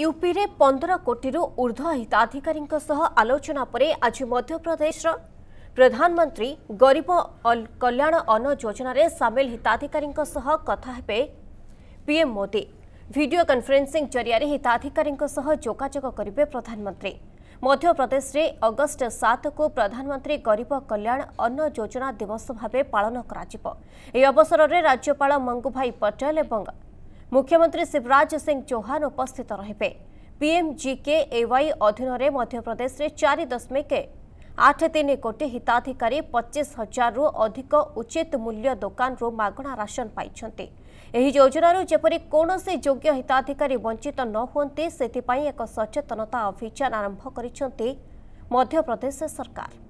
ୟୁପିରେ ପନ୍ଦର କୋଟିରୁ ଉର୍ଦ୍ଧ୍ୱ ହିତାଧିକାରୀଙ୍କ ସହ ଆଲୋଚନା ପରେ ଆଜି ମଧ୍ୟପ୍ରଦେଶର ପ୍ରଧାନମନ୍ତ୍ରୀ ଗରିବ କଲ୍ୟାଣ ଅନ୍ନ ଯୋଜନାରେ ସାମିଲ ହିତାଧିକାରୀଙ୍କ ସହ କଥା ହେବେ ପିଏମ୍ ମୋଦି ଭିଡ଼ିଓ କନ୍ଫରେନ୍ସିଂ ଜରିଆରେ ହିତାଧିକାରୀଙ୍କ ସହ ଯୋଗାଯୋଗ କରିବେ ପ୍ରଧାନମନ୍ତ୍ରୀ ମଧ୍ୟପ୍ରଦେଶରେ ଅଗଷ୍ଟ ସାତକୁ ପ୍ରଧାନମନ୍ତ୍ରୀ ଗରିବ କଲ୍ୟାଣ ଅନ୍ନ ଯୋଜନା ଦିବସ ଭାବେ ପାଳନ କରାଯିବ ଏହି ଅବସରରେ ରାଜ୍ୟପାଳ ମଙ୍ଗୁଭାଇ ପଟେଲ ଏବଂ ମୁଖ୍ୟମନ୍ତ୍ରୀ ଶିବରାଜ ସିଂ ଚୌହାନ ଉପସ୍ଥିତ ରହିବେ ପିଏମ୍ଜିକେଏୱାଇ ଅଧୀନରେ ମଧ୍ୟପ୍ରଦେଶରେ ଚାରି ଦଶମିକ ଆଠ ତିନି କୋଟି ହିତାଧିକାରୀ ପଚିଶ ହଜାରରୁ ଅଧିକ ଉଚିତ ମୂଲ୍ୟ ଦୋକାନରୁ ମାଗଣା ରାସନ ପାଇଛନ୍ତି ଏହି ଯୋଜନାରୁ ଯେପରି କୌଣସି ଯୋଗ୍ୟ ହିତାଧିକାରୀ ବଞ୍ଚିତ ନ ହୁଅନ୍ତି ସେଥିପାଇଁ ଏକ ସଚେତନତା ଅଭିଯାନ ଆରମ୍ଭ କରିଛନ୍ତି ମଧ୍ୟପ୍ରଦେଶ ସରକାର